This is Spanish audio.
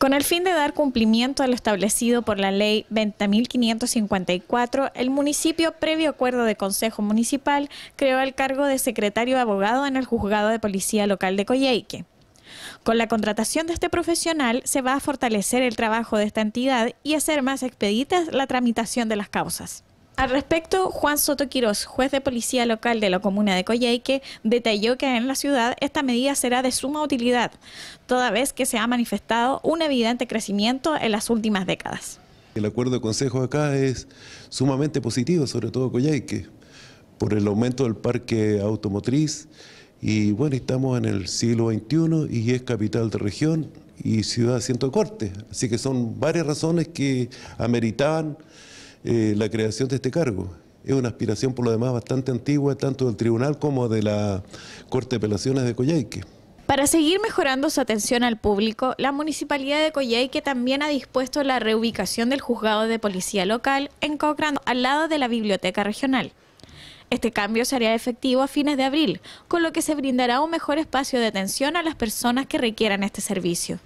Con el fin de dar cumplimiento a lo establecido por la Ley 20.554, el municipio, previo acuerdo de Consejo Municipal, creó el cargo de secretario abogado en el Juzgado de Policía Local de Coyhaique. Con la contratación de este profesional se va a fortalecer el trabajo de esta entidad y hacer más expeditas la tramitación de las causas. Al respecto, Juan Soto Quiroz, juez de policía local de la comuna de Coyhaique, detalló que en la ciudad esta medida será de suma utilidad, toda vez que se ha manifestado un evidente crecimiento en las últimas décadas. El acuerdo de consejo acá es sumamente positivo, sobre todo Coyhaique, por el aumento del parque automotriz y bueno, estamos en el siglo XXI y es capital de región y ciudad de ciento corte, así que son varias razones que ameritaban eh, la creación de este cargo. Es una aspiración por lo demás bastante antigua, tanto del tribunal como de la Corte de Apelaciones de Coyhaique. Para seguir mejorando su atención al público, la Municipalidad de Coyhaique también ha dispuesto la reubicación del juzgado de policía local en Cochrane, al lado de la Biblioteca Regional. Este cambio se hará efectivo a fines de abril, con lo que se brindará un mejor espacio de atención a las personas que requieran este servicio.